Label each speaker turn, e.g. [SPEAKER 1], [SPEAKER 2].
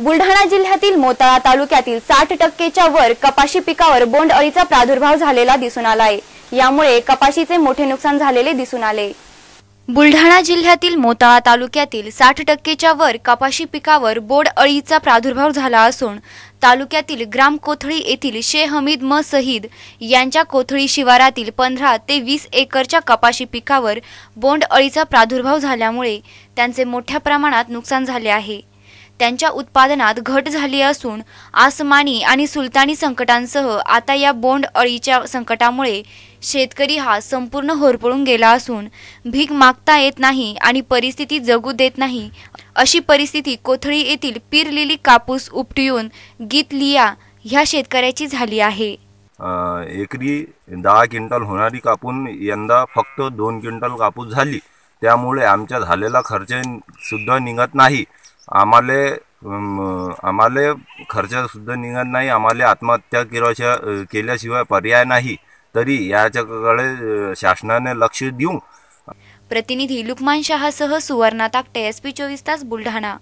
[SPEAKER 1] बुलढाणा जिल्ह्यातील मोताळा तालुक्यातील साठ टक्केच्या वर कपाशी पिकावर बोंड अळीचा प्रादुर्भाव झालेला दिसून आला आहे यामुळे कपाशीचे मोठे नुकसान झालेले दिसून आले बुलढाणा जिल्ह्यातील मोताळा तालुक्यातील साठ टक्केच्या वर कपाशी पिकावर बोंड अळीचा प्रादुर्भाव झाला असून तालुक्यातील ग्राम कोथळी येथील शे हमीद म सहीद यांच्या कोथळी शिवारातील पंधरा ते वीस एकरच्या कपाशी पिकावर बोंड अळीचा प्रादुर्भाव झाल्यामुळे त्यांचे मोठ्या प्रमाणात नुकसान झाले आहे त्यांच्या उत्पादनात घट झाली असून आसमानी आणि सुलतानी संकटांसह आता या बोंड अळीच्या संकटामुळे शेतकरी हा संपूर्ण होरपळून गेला असून भीक मागता येत नाही आणि परिस्थिती जगू देत नाही अशी परिस्थिती कोथळी येथील पिरलेली कापूस उपटून गीत लिया ह्या शेतकऱ्याची झाली आहे
[SPEAKER 2] एकरी दहा क्विंटल होणारी कापून यंदा फक्त दोन क्विंटल कापूस झाली त्यामुळे आमच्या झालेला खर्च सुद्धा निघत नाही आम्हाले आम्हाला खर्चसुद्धा निघत नाही आम्हाला आत्महत्या केल्याशिवाय केल्याशिवाय पर्याय नाही तरी याच्याकडे शासनाने लक्ष देऊ
[SPEAKER 1] प्रतिनिधी लुकमान शहासह सुवर्णा ताकटे एस पी चोवीस तास बुलढाणा